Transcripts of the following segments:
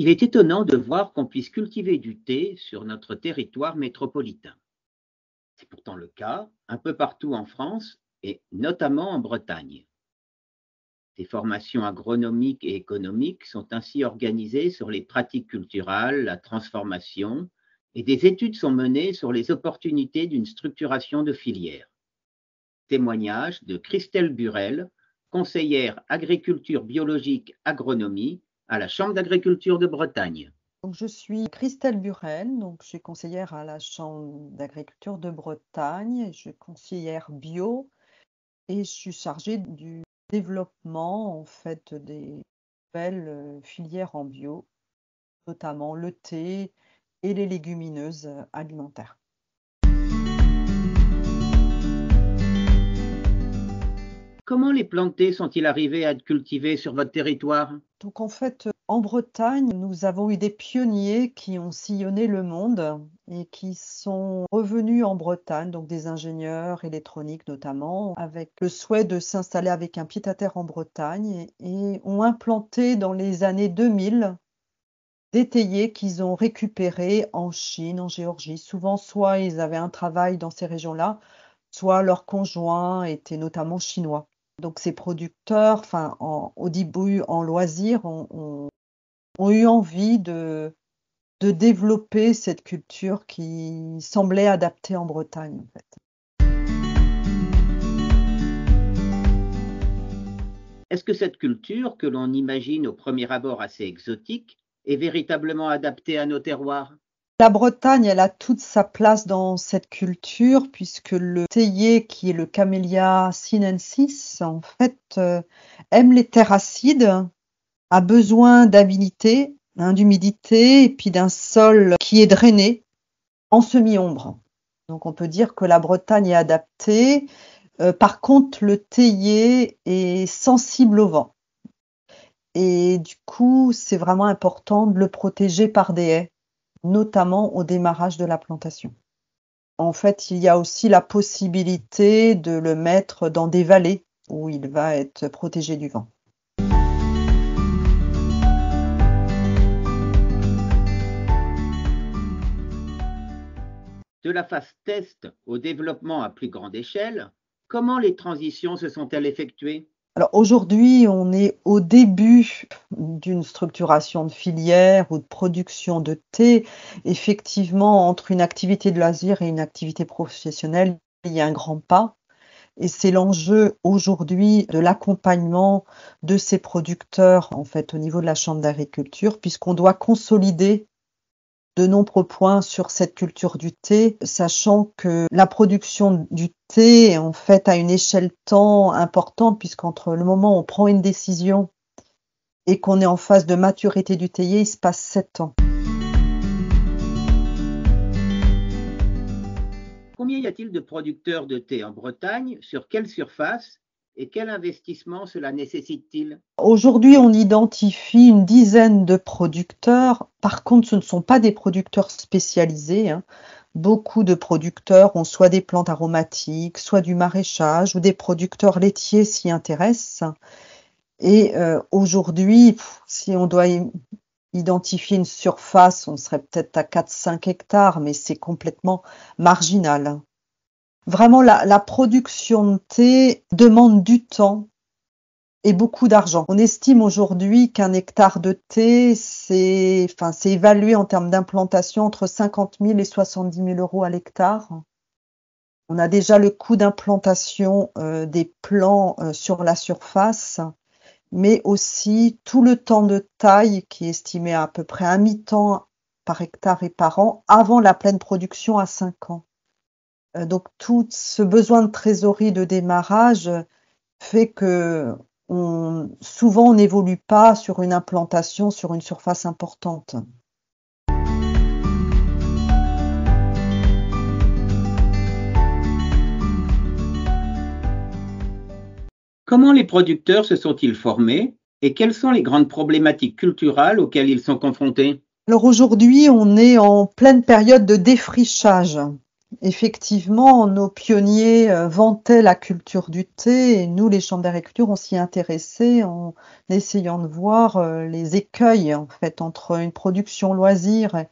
Il est étonnant de voir qu'on puisse cultiver du thé sur notre territoire métropolitain. C'est pourtant le cas un peu partout en France et notamment en Bretagne. Des formations agronomiques et économiques sont ainsi organisées sur les pratiques culturales, la transformation, et des études sont menées sur les opportunités d'une structuration de filières. Témoignage de Christelle Burel, conseillère agriculture biologique agronomie à la Chambre d'agriculture de Bretagne. Donc, je suis Christelle Buren, donc je suis conseillère à la Chambre d'agriculture de Bretagne, je suis conseillère bio et je suis chargée du développement en fait des nouvelles euh, filières en bio, notamment le thé et les légumineuses euh, alimentaires. Comment les plantés sont-ils arrivés à être cultivés sur votre territoire donc en fait, en Bretagne, nous avons eu des pionniers qui ont sillonné le monde et qui sont revenus en Bretagne, donc des ingénieurs électroniques notamment, avec le souhait de s'installer avec un pied à terre en Bretagne et ont implanté dans les années 2000 des théiers qu'ils ont récupérés en Chine, en Géorgie. Souvent, soit ils avaient un travail dans ces régions-là, soit leurs conjoints étaient notamment chinois donc ces producteurs, enfin, en, au début en loisir, ont, eu envie de, développer cette culture qui semblait adaptée en Bretagne. Est-ce que cette culture, que l'on imagine au premier abord assez exotique, est véritablement adaptée à nos terroirs la Bretagne, elle a toute sa place dans cette culture puisque le théier qui est le camélia sinensis en fait euh, aime les terres acides, a besoin d'habilité, d'humidité et puis d'un sol qui est drainé en semi-ombre. Donc on peut dire que la Bretagne est adaptée. Euh, par contre, le théier est sensible au vent. Et du coup, c'est vraiment important de le protéger par des haies notamment au démarrage de la plantation. En fait, il y a aussi la possibilité de le mettre dans des vallées où il va être protégé du vent. De la phase test au développement à plus grande échelle, comment les transitions se sont-elles effectuées alors aujourd'hui, on est au début d'une structuration de filière ou de production de thé. Effectivement, entre une activité de loisir et une activité professionnelle, il y a un grand pas. Et c'est l'enjeu aujourd'hui de l'accompagnement de ces producteurs, en fait, au niveau de la Chambre d'agriculture, puisqu'on doit consolider de nombreux points sur cette culture du thé, sachant que la production du thé en fait à une échelle temps importante, puisqu'entre le moment où on prend une décision et qu'on est en phase de maturité du théier, il se passe sept ans. Combien y a-t-il de producteurs de thé en Bretagne Sur quelle surface et quel investissement cela nécessite-t-il Aujourd'hui, on identifie une dizaine de producteurs. Par contre, ce ne sont pas des producteurs spécialisés. Hein. Beaucoup de producteurs ont soit des plantes aromatiques, soit du maraîchage, ou des producteurs laitiers s'y intéressent. Et euh, aujourd'hui, si on doit identifier une surface, on serait peut-être à 4-5 hectares, mais c'est complètement marginal. Vraiment, la, production de thé demande du temps et beaucoup d'argent. On estime aujourd'hui qu'un hectare de thé, c'est enfin, évalué en termes d'implantation entre 50 000 et 70 000 euros à l'hectare. On a déjà le coût d'implantation euh, des plants euh, sur la surface, mais aussi tout le temps de taille qui est estimé à, à peu près un mi-temps par hectare et par an avant la pleine production à 5 ans. Euh, donc tout ce besoin de trésorerie de démarrage euh, fait que souvent on n'évolue pas sur une implantation sur une surface importante. Comment les producteurs se sont-ils formés et quelles sont les grandes problématiques culturelles auxquelles ils sont confrontés Alors aujourd'hui, on est en pleine période de défrichage. Effectivement, nos pionniers euh, vantaient la culture du thé et nous, les chambres d'agriculture, on s'y intéressait en essayant de voir euh, les écueils en fait entre une production loisir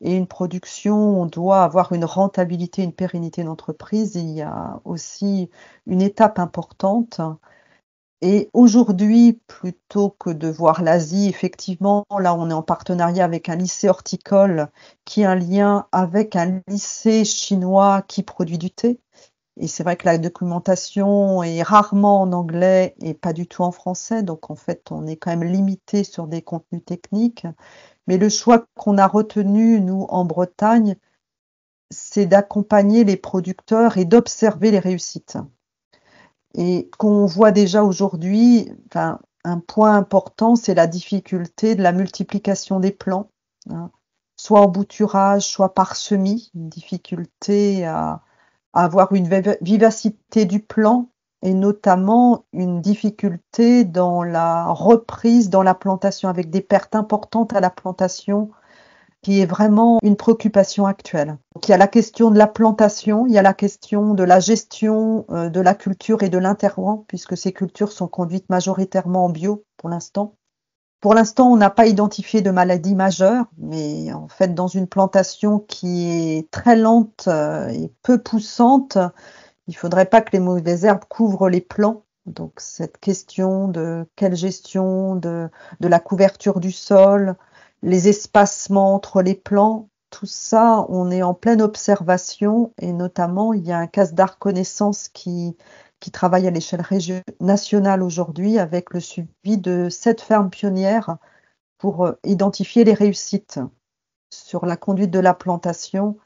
et une production on doit avoir une rentabilité, une pérennité d'entreprise. Il y a aussi une étape importante et aujourd'hui, plutôt que de voir l'Asie, effectivement, là, on est en partenariat avec un lycée horticole qui a un lien avec un lycée chinois qui produit du thé. Et c'est vrai que la documentation est rarement en anglais et pas du tout en français. Donc, en fait, on est quand même limité sur des contenus techniques. Mais le choix qu'on a retenu, nous, en Bretagne, c'est d'accompagner les producteurs et d'observer les réussites et qu'on voit déjà aujourd'hui, enfin, un point important, c'est la difficulté de la multiplication des plants, hein. soit en bouturage, soit par semis, une difficulté à, à avoir une vivacité du plant et notamment une difficulté dans la reprise dans la plantation avec des pertes importantes à la plantation qui est vraiment une préoccupation actuelle. Donc, il y a la question de la plantation, il y a la question de la gestion euh, de la culture et de l'intervent, puisque ces cultures sont conduites majoritairement en bio pour l'instant. Pour l'instant, on n'a pas identifié de maladie majeure, mais en fait, dans une plantation qui est très lente euh, et peu poussante, il ne faudrait pas que les mauvaises herbes couvrent les plants. Donc, cette question de quelle gestion, de la couverture du sol, les espacements entre les plans, tout ça, on est en pleine observation et notamment il y a un casse d'art connaissance qui, travaille à l'échelle nationale aujourd'hui avec le suivi de sept fermes pionnières pour euh, identifier les réussites sur la conduite de la plantation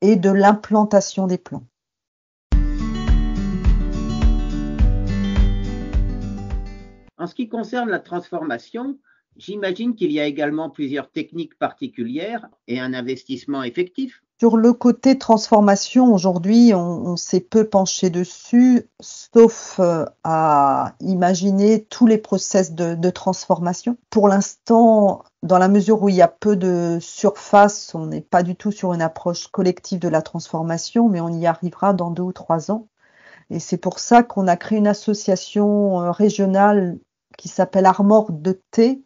et de l'implantation des plants. En ce qui concerne la transformation, J'imagine qu'il y a également plusieurs techniques particulières et un investissement effectif. Sur le côté transformation, aujourd'hui, on, s'est peu penché dessus, sauf euh, à imaginer tous les process de, de transformation. Pour l'instant, dans la mesure où il y a peu de surface, on n'est pas du tout sur une approche collective de la transformation, mais on y arrivera dans deux ou trois ans. Et c'est pour ça qu'on a créé une association euh, régionale qui s'appelle Armor de Thé,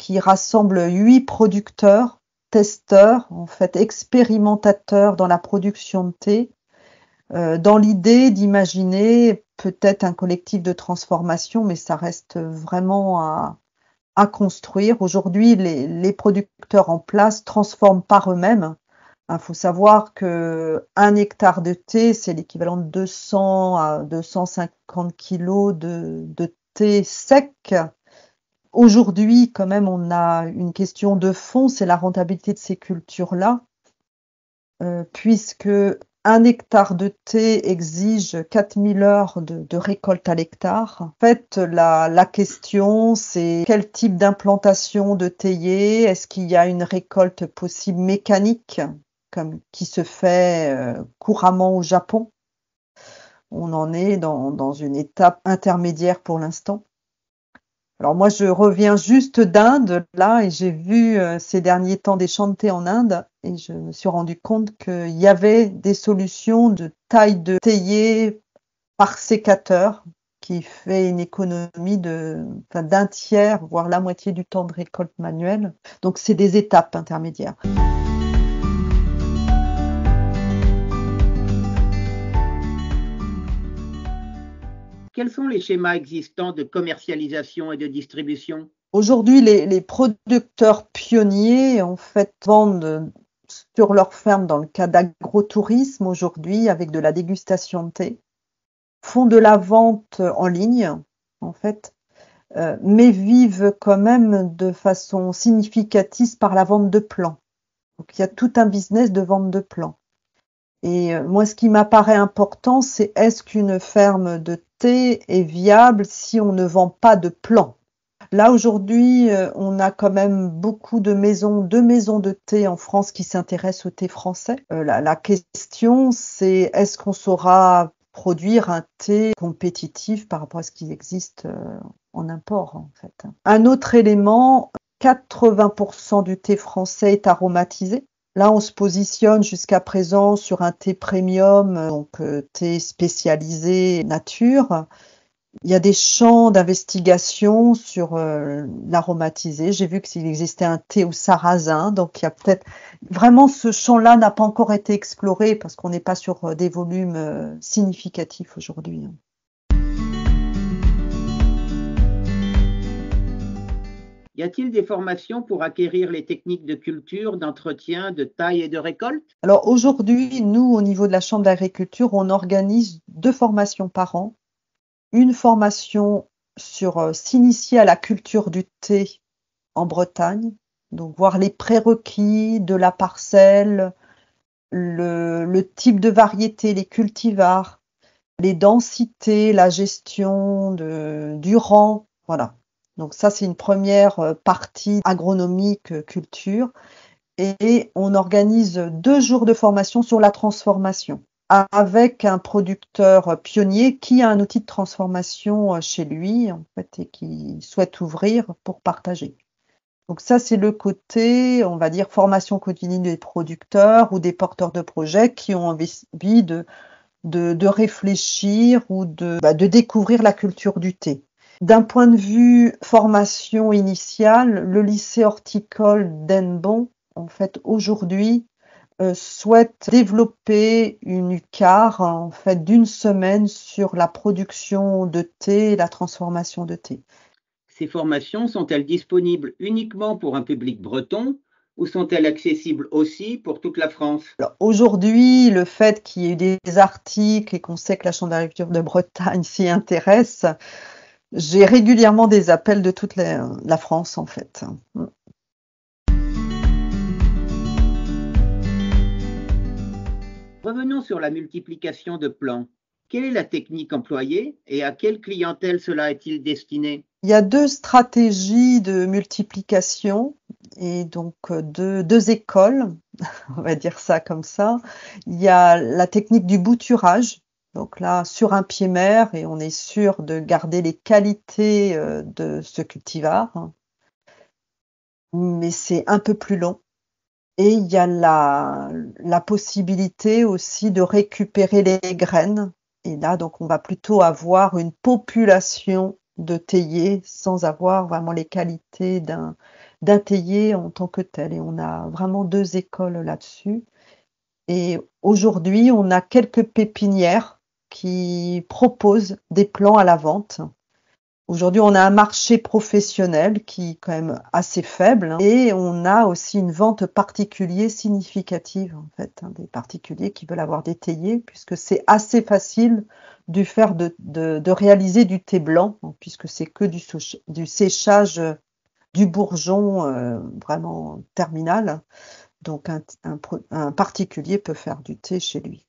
qui rassemble huit producteurs, testeurs, en fait expérimentateurs dans la production de thé, euh, dans l'idée d'imaginer peut-être un collectif de transformation, mais ça reste vraiment à, construire. Aujourd'hui, les, producteurs en place transforment par eux-mêmes. Il faut savoir que un hectare de thé, c'est l'équivalent de 200 à 250 kilos de thé sec Aujourd'hui, quand même, on a une question de fond, c'est la rentabilité de ces cultures-là, euh, puisque un hectare de thé exige 4000 heures de, récolte à l'hectare. En fait, la, question, c'est quel type d'implantation de théier Est-ce qu'il y a une récolte possible mécanique, comme qui se fait euh, couramment au Japon On en est dans une étape intermédiaire pour l'instant. Alors moi, je reviens juste d'Inde, là, et j'ai vu euh, ces derniers temps des chantés en Inde, et je me suis rendu compte qu'il y avait des solutions de taille de théier par sécateur qui fait une économie de d'un tiers, voire la moitié du temps de récolte manuelle. Donc c'est des étapes intermédiaires. Quels sont les schémas existants de commercialisation et de distribution Aujourd'hui, les, producteurs pionniers en fait vendent sur leur ferme dans le cas d'agrotourisme aujourd'hui avec de la dégustation de thé, font de la vente en ligne en fait, euh, mais vivent quand même de façon significative par la vente de plants. Donc il y a tout un business de vente de plants. Et euh, moi, ce qui m'apparaît important, c'est est-ce qu'une ferme de thé est viable si on ne vend pas de plants Là, aujourd'hui, euh, on a quand même beaucoup de maisons, deux maisons de thé en France qui s'intéressent au thé français. Euh, la, la question, c'est est-ce qu'on saura produire un thé compétitif par rapport à ce qui existe en import, en fait. Un autre élément, 80% du thé français est aromatisé. Là, on se positionne jusqu'à présent sur un thé premium, donc euh, thé spécialisé nature. Il y a des champs d'investigation sur euh, l'aromatisé. J'ai vu qu'il existait un thé au sarrasin, donc il y a peut-être vraiment ce champ-là n'a pas encore été exploré parce qu'on n'est pas sur euh, des volumes significatifs aujourd'hui. Hein. Y a-t-il des formations pour acquérir les techniques de culture, d'entretien, de taille et de récolte Alors aujourd'hui, nous, au niveau de la Chambre d'agriculture, on organise deux formations par an. Une formation sur euh, s'initier à la culture du thé en Bretagne, donc voir les prérequis de la parcelle, le, type de variété, les cultivars, les densités, la gestion de, du rang, voilà. Donc ça, c'est une première euh, partie agronomique euh, culture. Et on organise deux jours de formation sur la transformation avec un producteur pionnier qui a un outil de transformation euh, chez lui en fait et qui souhaite ouvrir pour partager. Donc ça c'est le côté, on va dire formation quotidienne des producteurs ou des porteurs de projets qui ont envie de, réfléchir ou bah, de découvrir la culture du thé. D'un point de vue formation initiale, le lycée horticole d'Enbon, en fait, aujourd'hui, euh, souhaite développer une UCAR en fait d'une semaine sur la production de thé et la transformation de thé. Ces formations sont-elles disponibles uniquement pour un public breton ou sont-elles accessibles aussi pour toute la France Aujourd'hui, le fait qu'il y ait des articles et qu'on sait que la Chambre d'agriculture de Bretagne s'y intéresse, j'ai régulièrement des appels de toute la, France en fait. Mm. Revenons sur la multiplication de plans. Quelle est la technique employée et à quelle clientèle cela est-il destiné Il y a deux stratégies de multiplication et donc euh, deux, écoles, on va dire ça comme ça. Il y a la technique du bouturage donc là, sur un pied mère, et on est sûr de garder les qualités euh, de ce cultivar. Hein. Mais c'est un peu plus long. Et il y a la, possibilité aussi de récupérer les graines. Et là, donc, on va plutôt avoir une population de théiers sans avoir vraiment les qualités d'un, d'un théier en tant que tel. Et on a vraiment deux écoles là-dessus. Et aujourd'hui, on a quelques pépinières qui propose des plans à la vente. Aujourd'hui, on a un marché professionnel qui est quand même assez faible hein, et on a aussi une vente particulière significative en fait, hein, des particuliers qui veulent avoir des théiers puisque c'est assez facile de faire de, réaliser du thé blanc hein, puisque c'est que du, séchage euh, du bourgeon euh, vraiment terminal. Donc un particulier peut faire du thé chez lui.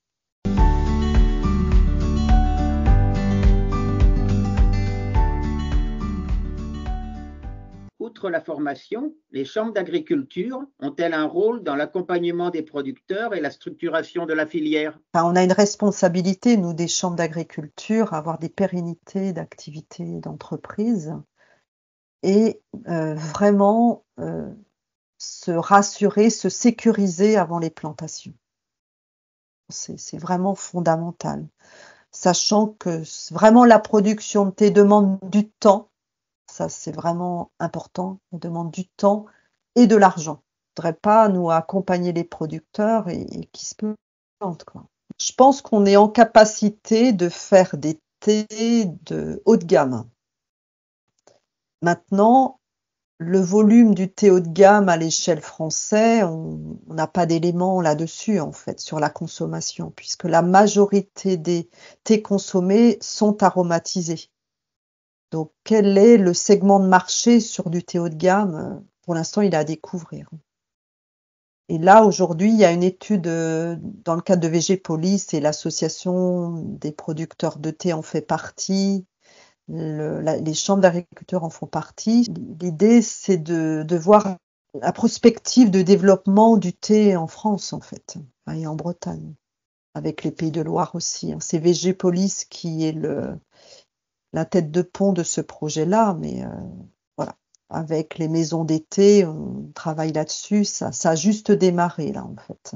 la formation, les chambres d'agriculture ont-elles un rôle dans l'accompagnement des producteurs et la structuration de la filière ben, On a une responsabilité, nous, des chambres d'agriculture, à avoir des pérennités d'activités d'entreprise et euh, vraiment euh, se rassurer, se sécuriser avant les plantations. C'est vraiment fondamental, sachant que vraiment la production de demande du temps ça, c'est vraiment important. On demande du temps et de l'argent. On ne voudrait pas nous accompagner les producteurs et, qui se plantent. Je pense qu'on est en capacité de faire des thés de haut de gamme. Maintenant, le volume du thé haut de gamme à l'échelle française, on n'a pas d'éléments là-dessus, en fait, sur la consommation, puisque la majorité des thés consommés sont aromatisés. Donc, quel est le segment de marché sur du thé haut de gamme Pour l'instant, il est à découvrir. Et là, aujourd'hui, il y a une étude euh, dans le cadre de VG Police et l'association des producteurs de thé en fait partie. les chambres d'agriculteurs en font partie. L'idée, c'est de, de, voir la prospective de développement du thé en France, en fait, hein, et en Bretagne, avec les pays de Loire aussi. Hein. C'est VG Police qui est le, la tête de pont de ce projet-là, mais euh, voilà, avec les maisons d'été, on travaille là-dessus, ça, ça a juste démarré là en fait.